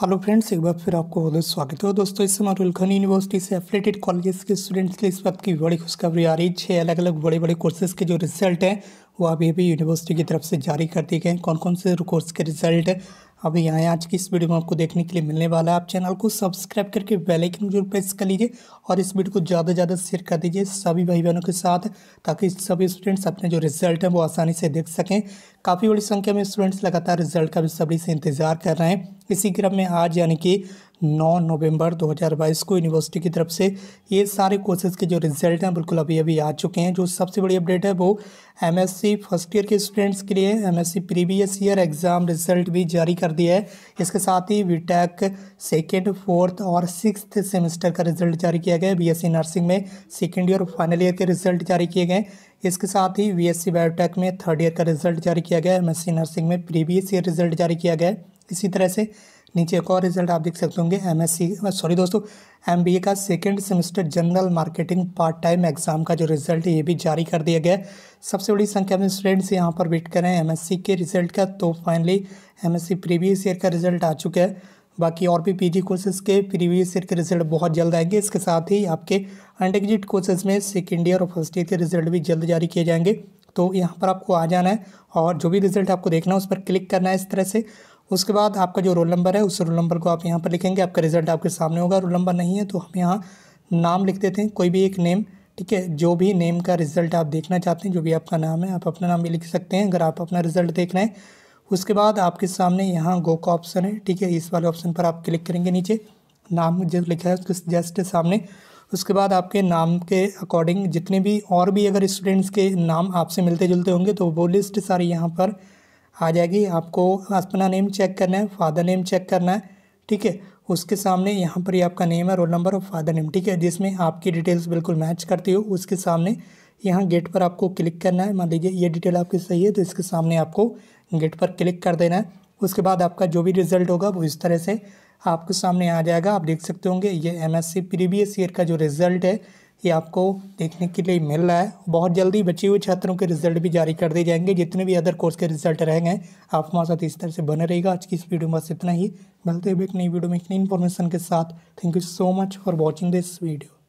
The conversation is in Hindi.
हेलो फ्रेंड्स एक बार फिर आपको बहुत स्वागत है दोस्तों इस समय रुलखन यूनिवर्सिटी से एफिलेटेड कॉलेजेस के स्टूडेंट्स के इस बात की बड़ी खुशखबरी आ रही है छः अलग अलग बड़े बड़े कोर्सेज के जो रिजल्ट हैं वो अभी अभी यूनिवर्सिटी की तरफ से जारी कर दिए गए हैं कौन कौन से कोर्स के रिजल्ट अभी यहाँ आज की इस वीडियो में आपको देखने के लिए मिलने वाला है आप चैनल को सब्सक्राइब करके बेल आइकन जरूर प्रेस कर लीजिए और इस वीडियो को ज़्यादा से ज़्यादा शेयर कर दीजिए सभी भाई बहनों के साथ ताकि सभी स्टूडेंट्स अपने जो रिजल्ट हैं वो आसानी से देख सकें काफ़ी बड़ी संख्या में स्टूडेंट्स लगातार रिजल्ट का भी सभी से इंतज़ार कर रहे हैं इसी क्रम में आज यानी कि 9 नवंबर 2022 को यूनिवर्सिटी की तरफ से ये सारे कोर्सेज़ के जो रिजल्ट हैं बिल्कुल अभी अभी आ चुके हैं जो सबसे बड़ी अपडेट है वो एमएससी फर्स्ट ईयर के स्टूडेंट्स के लिए MSc previous year exam result भी जारी कर दिया है इसके साथ ही वीटेक सेकेंड फोर्थ और सिक्स सेमेस्टर का रिजल्ट जारी किया गया बी बीएससी नर्सिंग में सेकेंड ईयर और फाइनल ईयर के रिजल्ट जारी किए गए इसके साथ ही बीएससी बायोटेक में थर्ड ईयर का रिजल्ट जारी किया गया एम एमएससी नर्सिंग में प्रीवियस ईयर रिजल्ट जारी किया गया इसी तरह से नीचे एक और रिजल्ट आप देख सकते होंगे एम सॉरी दोस्तों एम का second semester general marketing part time exam का जो रिजल्ट है ये भी जारी कर दिया गया है सबसे बड़ी संख्या में स्टूडेंट्स यहाँ पर वेट कर रहे हैं एम के रिजल्ट का तो फाइनली एम प्रीवियस ईयर का रिजल्ट आ चुका है बाकी और भी पीजी कोर्सेज के प्रीवियस ईयर के रिजल्ट बहुत जल्द आएंगे इसके साथ ही आपके अंडरग्रेजुएट कोर्सेज में सेकेंड ईयर और फर्स्ट ईयर के रिजल्ट भी जल्द जारी किए जाएंगे तो यहाँ पर आपको आ जाना है और जो भी रिजल्ट आपको देखना है उस पर क्लिक करना है इस तरह से उसके बाद आपका जो रोल नंबर है उस रोल नंबर को आप यहाँ पर लिखेंगे आपका रिजल्ट आपके सामने होगा रोल नंबर नहीं है तो हम यहाँ नाम लिख देते हैं कोई भी एक नेम ठीक है जो भी नेम का रिजल्ट आप देखना चाहते हैं जो भी आपका नाम है आप अपना नाम भी लिख सकते हैं अगर आप अपना रिजल्ट देख रहे हैं उसके बाद आपके सामने यहाँ गो का ऑप्शन है ठीक है इस वाले ऑप्शन पर आप क्लिक करेंगे नीचे नाम जो लिखा है उसके जस्ट सामने उसके बाद आपके नाम के अकॉर्डिंग जितने भी और भी अगर स्टूडेंट्स के नाम आपसे मिलते जुलते होंगे तो वो लिस्ट सारी यहाँ पर आ जाएगी आपको अपना नेम चेक करना है फादर नेम चेक करना है ठीक है उसके सामने यहाँ पर ही आपका नेम है रोल नंबर और फादर नेम ठीक है जिसमें आपकी डिटेल्स बिल्कुल मैच करती हो उसके सामने यहाँ गेट पर आपको क्लिक करना है मान लीजिए ये डिटेल आपकी सही है तो इसके सामने आपको गेट पर क्लिक कर देना है उसके बाद आपका जो भी रिजल्ट होगा वो इस तरह से आपके सामने आ जाएगा आप देख सकते होंगे ये M S C previous year का जो रिजल्ट है ये आपको देखने के लिए मिल रहा है बहुत जल्दी बचे हुए छात्रों के रिजल्ट भी जारी कर दिए जाएंगे जितने भी अदर कोर्स के रिजल्ट रहेंगे आप हमारे साथ इस तरह से बने रहेगा आज की इस वीडियो में बस इतना ही मिलते हुए एक नई वीडियो में इतनी इन्फॉर्मेशन के साथ thank you so much for watching this video